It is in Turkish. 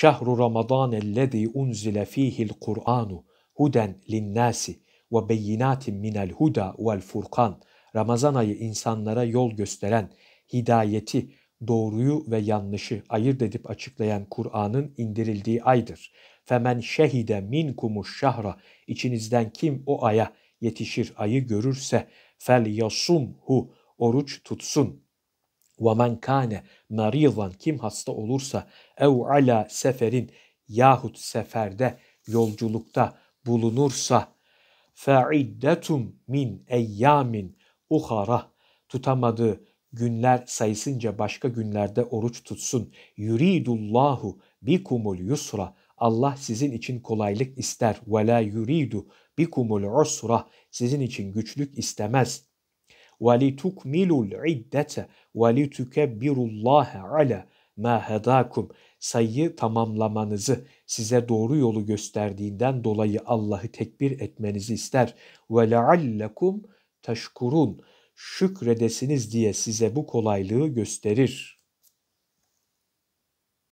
şehru Ramazan ellezî unzile fîhil Kur'anu huden linnâsi ve beyinatin minel huda vel furkan. Ramazan ayı insanlara yol gösteren, hidayeti, doğruyu ve yanlışı ayırt edip açıklayan Kur'an'ın indirildiği aydır. Femen şehide minkumuş şahra içinizden kim o aya yetişir ayı görürse fel yasumhu oruç tutsun ve men kâne maridan kim hasta olursa ev ala seferin yahut seferde yolculukta bulunursa fe'iddetum min eyyamin uhara tutamadığı günler sayısınca başka günlerde oruç tutsun. Yuridullahu bikumul yusra. Allah sizin için kolaylık ister. Ve la yuridu bikumul usra. Sizin için güçlük istemez. وَلِتُكْمِلُوا الْعِدَّةَ وَلِتُكَبِّرُوا اللّٰهَ عَلَى مَا هَدَاكُمْ Sayıyı tamamlamanızı, size doğru yolu gösterdiğinden dolayı Allah'ı tekbir etmenizi ister. وَلَعَلَّكُمْ تَشْكُرُونَ Şükredesiniz diye size bu kolaylığı gösterir.''